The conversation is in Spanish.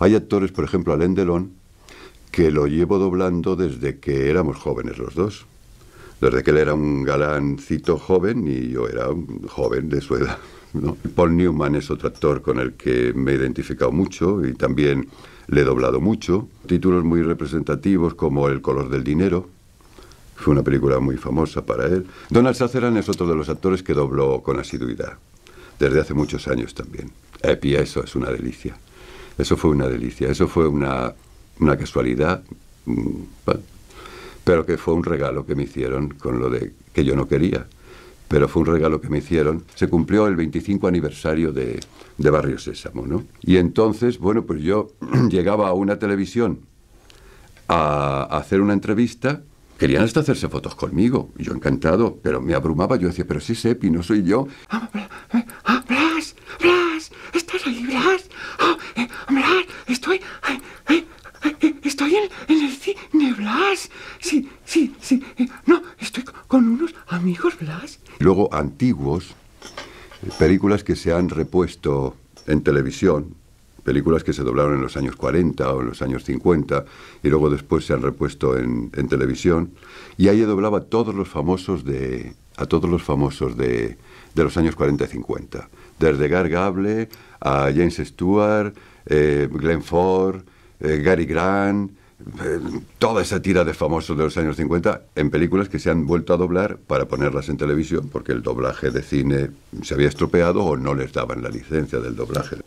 Hay actores, por ejemplo, Alain Delon, que lo llevo doblando desde que éramos jóvenes los dos. Desde que él era un galancito joven y yo era un joven de su edad. Paul Newman es otro actor con el que me he identificado mucho y también le he doblado mucho. Títulos muy representativos como El color del dinero, fue una película muy famosa para él. Donald Sutherland es otro de los actores que dobló con asiduidad, desde hace muchos años también. Epi, eso es una delicia. Eso fue una delicia, eso fue una, casualidad, mm, pero que fue un regalo que me hicieron con lo de que yo no quería. Pero fue un regalo que me hicieron. Se cumplió el 25 aniversario de, de Barrio Sésamo, ¿no? Y entonces, bueno, pues yo llegaba a una televisión a, hacer una entrevista querían hasta hacerse fotos conmigo. Yo encantado, pero me abrumaba. Yo decía, pero si sí, Sepi, no soy yo mirad, oh, eh, estoy, estoy en, en, el cine, Blas. Sí, sí, sí, eh, no, estoy con unos amigos, Blas. Luego, antiguos, eh, películas que se han repuesto en televisión, películas que se doblaron en los años 40 o en los años 50 y luego después se han repuesto en, televisión. Y ahí doblaba a todos los famosos de, a todos los famosos de, de los años 40 y 50. Desde Gar a James Stewart, eh, Glenn Ford, eh, Gary Grant, eh, toda esa tira de famosos de los años 50 en películas que se han vuelto a doblar para ponerlas en televisión porque el doblaje de cine se había estropeado o no les daban la licencia del doblaje.